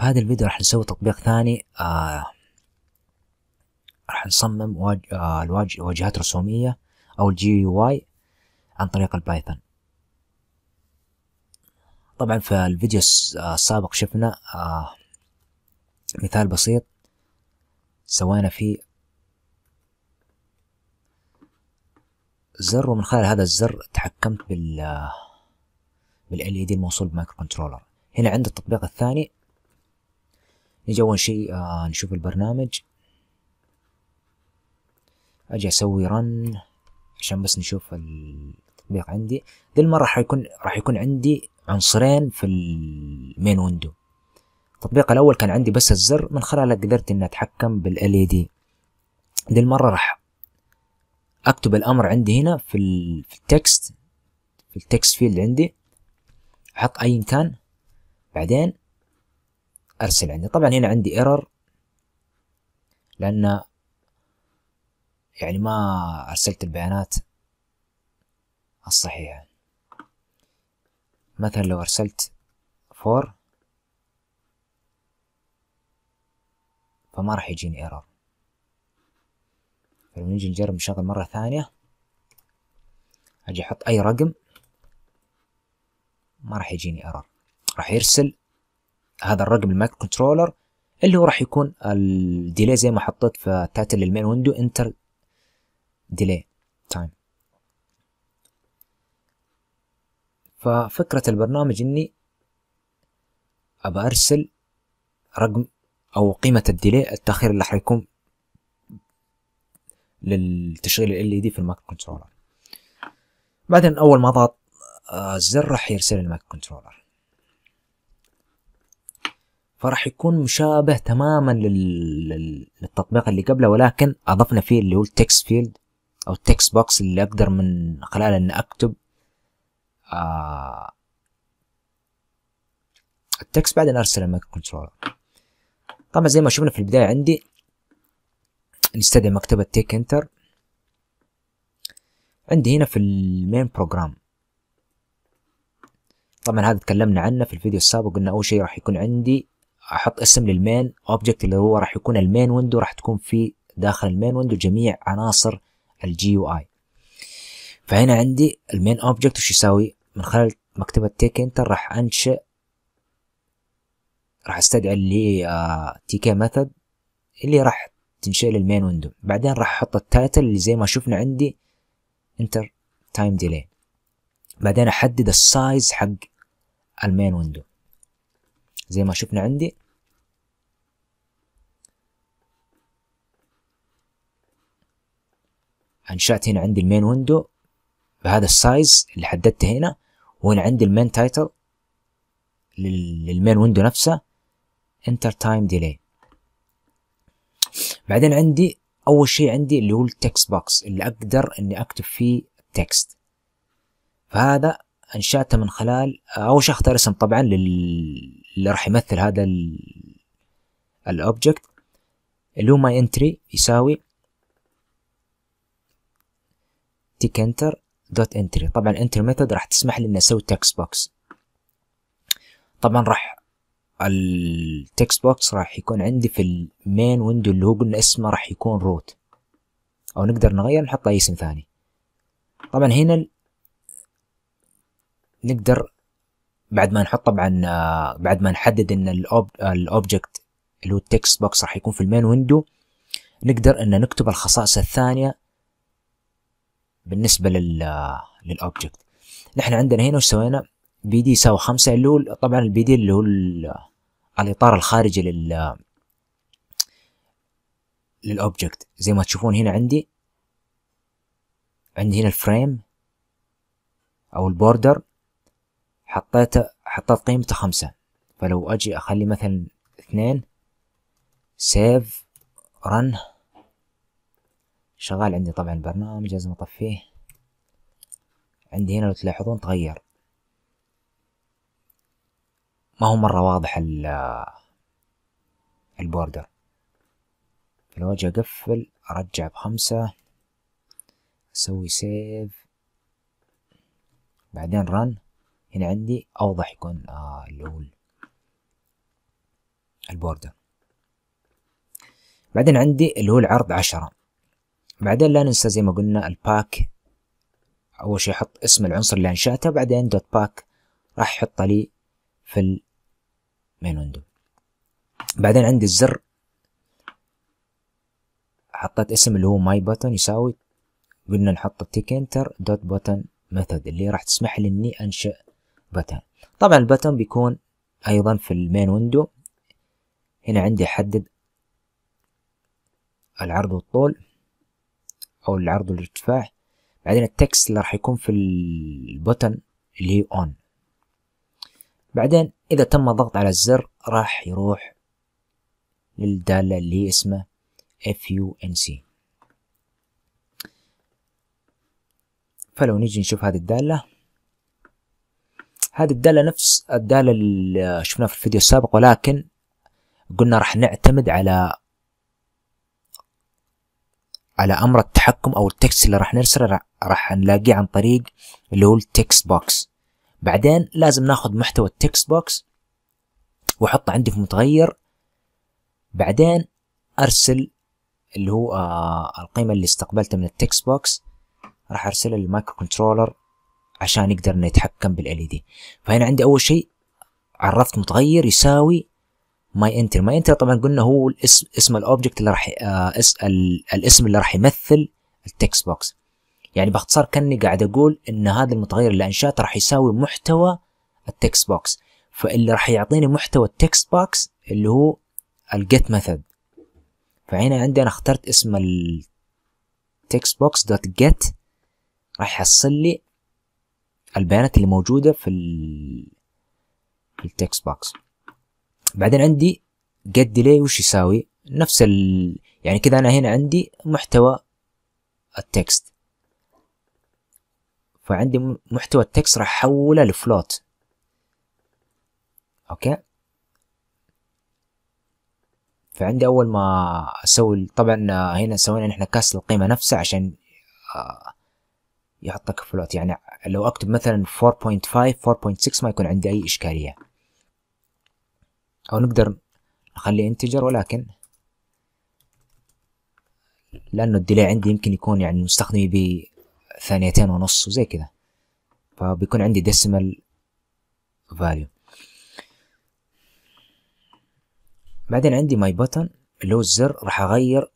في هذا الفيديو راح نسوي تطبيق ثاني آه راح نصمم واج... آه الواج... واجهات رسومية أو الجي يو واي عن طريق البايثون طبعا في الفيديو آه، السابق شفنا آه مثال بسيط سوينا فيه زر ومن خلال هذا الزر تحكمت بال آه، بال دي e الموصول بمايكرو كنترولر هنا عند التطبيق الثاني نجي أول شيء آه نشوف البرنامج أجي أسوي رن عشان بس نشوف التطبيق عندي ذي المرة راح يكون راح يكون عندي عنصرين في المين ويندو التطبيق الأول كان عندي بس الزر من خلاله قدرت إني أتحكم بالال اي دي ذي المرة راح أكتب الأمر عندي هنا في التكست في التكست فيلد عندي أحط أي كان بعدين ارسل عندي طبعا هنا عندي ايرور لان يعني ما ارسلت البيانات الصحيحه مثلا لو ارسلت فور فما راح يجيني ايرور فلما نجي نجرب نشغل مره ثانيه اجي احط اي رقم ما راح يجيني ايرور راح يرسل هذا الرقم المايكرو كنترولر اللي هو راح يكون الديلي زي ما حطيت في تايتل للمين ويندو انتر ديلي تايم ففكرة البرنامج اني ابى ارسل رقم او قيمة الديلي التأخير اللي راح يكون للتشغيل ال دي في المايكرو كنترولر بعدين اول ما اضغط آه، الزر راح يرسل المايكرو كنترولر فراح يكون مشابه تماما للتطبيق اللي قبله ولكن اضفنا فيه اللي هو التكست فيلد او التكست بوكس اللي اقدر من خلاله ان اكتب آه التكست بعدين ارسله المايكرو كنترولر طبعا زي ما شفنا في البدايه عندي نستدعي مكتبه تيك انتر عندي هنا في المين بروجرام طبعا هذا تكلمنا عنه في الفيديو السابق قلنا اول شيء راح يكون عندي احط اسم للمين اوبجكت اللي هو راح يكون المين ويندو راح تكون في داخل المين ويندو جميع عناصر الجي يو اي فهنا عندي المين اوبجكت وش يساوي من خلال مكتبة تيك انتر راح انشئ راح استدعي اللي هي آه، تي كي ميثود اللي راح تنشئ لي المين ويندو بعدين راح احط التايتل اللي زي ما شفنا عندي انتر تايم ديلي بعدين احدد السايز حق المين ويندو زي ما شفنا عندي انشات هنا عندي المين ويندو بهذا السايز اللي حددته هنا وهنا عندي المين تايتل للمين ويندو نفسه انتر تايم ديلي بعدين عندي اول شيء عندي اللي هو التكست بوكس اللي اقدر اني اكتب فيه تكست فهذا انشاته من خلال اول شيء اختار اسم طبعا لل... اللي راح يمثل هذا الاوبجكت اللي هو ماي انتري يساوي تيك انتر دوت انتري طبعا انتر ميثود راح تسمح لي اني اسوي تكست بوكس طبعا راح التكست بوكس راح يكون عندي في المين ويندو اللي هو قلنا اسمه راح يكون روت او نقدر نغير نحط اي اسم ثاني طبعا هنا نقدر بعد ما نحط طبعا آه، بعد ما نحدد ان الاوبجكت اللي هو التكست بوكس راح يكون في المين ويندو نقدر ان نكتب الخصائص الثانيه بالنسبه لل للاوبجكت نحن عندنا هنا وش سوينا بي دي يساوي خمسة اللي هو طبعا البي دي اللي هو الاطار الخارجي لل للاوبجكت زي ما تشوفون هنا عندي عندي هنا الفريم او البوردر حطيته حطيت قيمته خمسة فلو اجي اخلي مثلا اثنين سيف رن شغال عندي طبعا البرنامج لازم اطفيه عندي هنا لو تلاحظون تغير ما هو مرة واضح آه، البوردر فلو اجي اقفل ارجع بخمسة اسوي سيف بعدين رن هنا عندي اوضح يكون آه، اللي هو البوردر بعدين عندي اللي هو العرض عشرة بعدين لا ننسى زي ما قلنا الباك أول شيء أحط اسم العنصر اللي أنشأته بعدين دوت باك راح يحطه لي في المين ويندو بعدين عندي الزر حطيت اسم اللي هو ماي بوتن يساوي قلنا نحط تيك انتر دوت بوتن ميثود اللي راح تسمح لي اني انشئ بوتن طبعا البوتن بيكون ايضا في المين ويندو هنا عندي احدد العرض والطول او العرض والارتفاع بعدين التكست اللي راح يكون في البوتن اللي هي اون بعدين اذا تم الضغط على الزر راح يروح للدالة اللي هي ان FUNC فلو نيجي نشوف هذه الدالة هذه الدالة نفس الدالة اللي شفناها في الفيديو السابق ولكن قلنا راح نعتمد على على امر التحكم او التكست اللي راح نرسله راح نلاقيه عن طريق اللي هو التكست بوكس بعدين لازم ناخذ محتوى التكست بوكس واحطه عندي في متغير بعدين ارسل اللي هو آه القيمه اللي استقبلتها من التكست بوكس راح ارسلها للمايكرو كنترولر عشان يقدر انه يتحكم بالال دي e فهنا عندي اول شيء عرفت متغير يساوي ماي انتر ماي انتر طبعا قلنا هو الاسم اسم الاوبجكت اللي راح آه، اس الاسم اللي راح يمثل التكست بوكس يعني باختصار كاني قاعد اقول ان هذا المتغير اللي انشاته راح يساوي محتوى التكست بوكس فاللي راح يعطيني محتوى التكست بوكس اللي هو الجيت ميثود فهنا عندي انا اخترت اسم التكست بوكس دوت جيت راح يحصل لي البيانات اللي موجودة في, في التكست بوكس بعدين عندي قد delay وش يساوي نفس ال يعني كذا أنا هنا عندي محتوى التكست فعندي محتوى التكست راح أحوله لفلوت أوكي فعندي أول ما أسوي طبعا هنا سوينا نحن كاست القيمة نفسها عشان آه، يحطك فلوت يعني لو أكتب مثلا 4.5 4.6 ما يكون عندي أي إشكالية أو نقدر نخليه انتجر ولكن لأنه الديلي عندي يمكن يكون يعني مستخدمي ب ثانيتين ونص وزي كذا فبيكون عندي ديسيمال فاليو بعدين عندي ماي بوتن اللي هو الزر راح أغير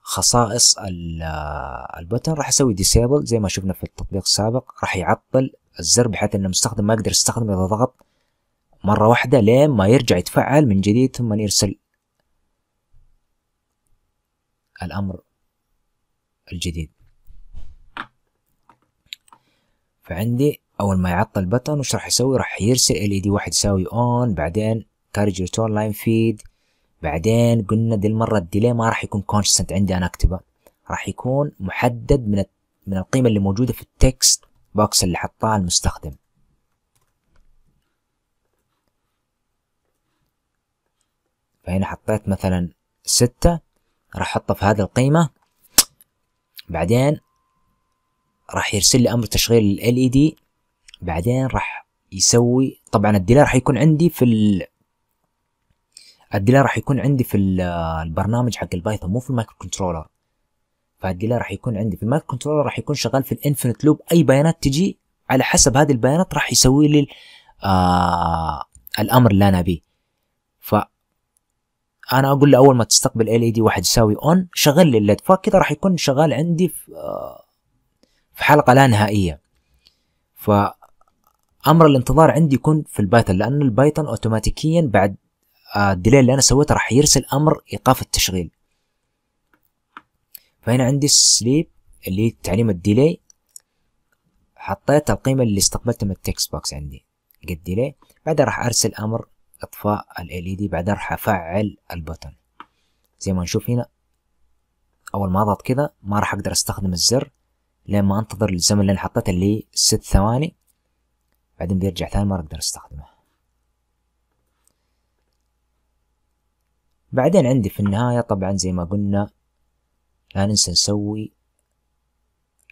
خصائص آه، البوتن راح اسوي ديسيبل زي ما شفنا في التطبيق السابق راح يعطل الزر بحيث ان المستخدم ما يقدر يستخدمه اذا ضغط مرة واحدة لين ما يرجع يتفعل من جديد ثم يرسل الأمر الجديد فعندي أول ما يعطل البتن وش راح يسوي راح يرسل LED واحد يساوي on بعدين carriage return line feed بعدين قلنا دي المرة الديلي ما راح يكون constant عندي أنا أكتبه راح يكون محدد من من القيمة اللي موجودة في التكست بوكس اللي حطاه المستخدم فهنا حطيت مثلا ستة راح احطه في هذه القيمة بعدين راح يرسل لي امر تشغيل ال LED دي بعدين راح يسوي طبعا الديلي راح يكون عندي في ال الديلي راح يكون عندي في البرنامج حق البايثون مو في المايكرو كنترولر فالديلي راح يكون عندي في المايكرو كنترولر راح يكون شغال في الانفينيت لوب اي بيانات تجي على حسب هذه البيانات راح يسوي لي آه الامر اللي انا بيه انا اقول له اول ما تستقبل ال اي دي واحد يساوي اون شغل لي الليد e فكذا راح يكون شغال عندي في في حلقه لا نهائيه ف امر الانتظار عندي يكون في البايثون لان البايثون اوتوماتيكيا بعد آه، الديلي اللي انا سويته راح يرسل امر ايقاف التشغيل فهنا عندي السليب اللي هي تعليم الديلي حطيت القيمه اللي استقبلتها من التكست بوكس عندي قد ديلي بعدها راح ارسل امر اطفاء ال دي e بعدها راح افعل البوتن زي ما نشوف هنا اول ما اضغط كذا ما راح اقدر استخدم الزر لما انتظر الزمن اللي انا حطيته اللي ست ثواني بعدين بيرجع ثاني ما اقدر استخدمه بعدين عندي في النهاية طبعا زي ما قلنا لا ننسى نسوي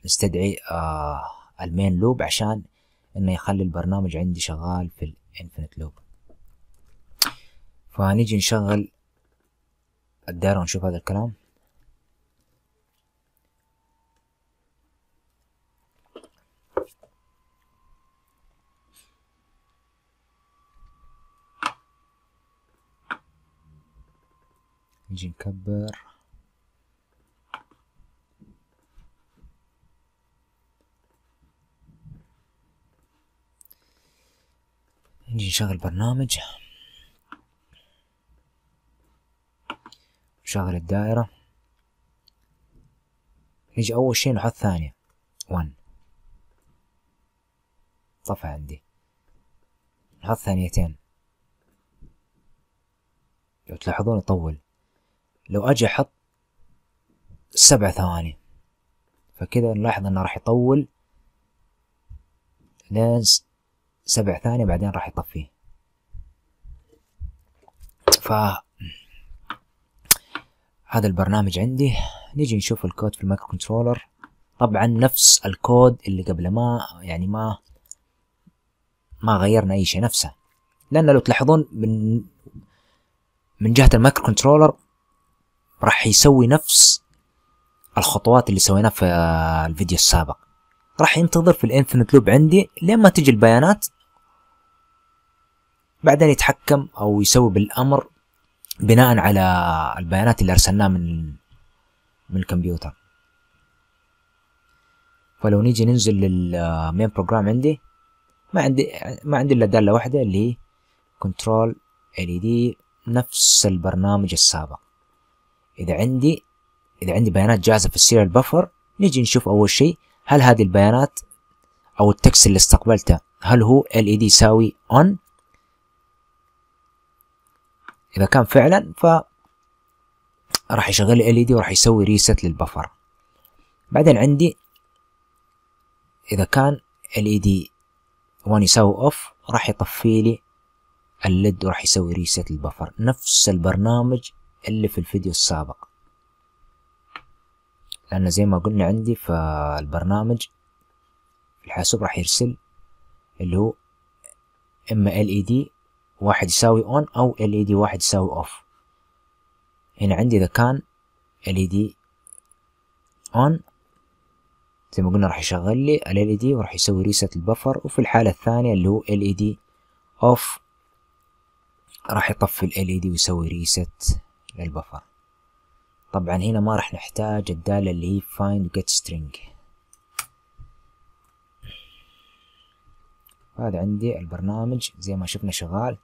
نستدعي آه المين لوب عشان انه يخلي البرنامج عندي شغال في الانفينيت لوب فنيجي نشغل الدائرة ونشوف هذا الكلام نجي نكبر نجي نشغل برنامج شغل الدائرة نجي أول شي نحط ثانية ون طفى عندي نحط ثانيتين لو تلاحظون يطول لو أجي أحط سبع ثواني فكذا نلاحظ أنه راح يطول لين سبع ثانية بعدين راح يطفيه فا هذا البرنامج عندي نيجي نشوف الكود في المايكرو كنترولر طبعا نفس الكود اللي قبل ما يعني ما ما غيرنا اي شيء نفسه لان لو تلاحظون من من جهة المايكرو كنترولر راح يسوي نفس الخطوات اللي سويناها في الفيديو السابق راح ينتظر في الانفينيت لوب عندي لين ما تجي البيانات بعدين يتحكم او يسوي بالامر بناء على البيانات اللي ارسلناها من من الكمبيوتر فلو نيجي ننزل للمين بروجرام عندي ما عندي ما عندي الا داله واحده اللي هي كنترول ال دي نفس البرنامج السابق اذا عندي اذا عندي بيانات جاهزه في السيريال بفر نيجي نشوف اول شيء هل هذه البيانات او التكست اللي استقبلته هل هو ال اي e دي يساوي اون اذا كان فعلا ف راح يشغل ال دي وراح يسوي ريست للبفر بعدين عندي اذا كان ال دي 1 يساوي اوف راح يطفي لي الليد وراح يسوي ريست للبفر نفس البرنامج اللي في الفيديو السابق لأن زي ما قلنا عندي فالبرنامج الحاسوب راح يرسل اللي هو إما ال دي واحد يساوي on أو LED واحد يساوي off هنا عندي إذا كان LED on زي ما قلنا راح يشغل لي ال LED وراح يسوي ريست البفر وفي الحالة الثانية اللي هو LED off راح يطفي ال LED ويسوي ريست للبفر طبعا هنا ما راح نحتاج الدالة اللي هي find get string هذا عندي البرنامج زي ما شفنا شغال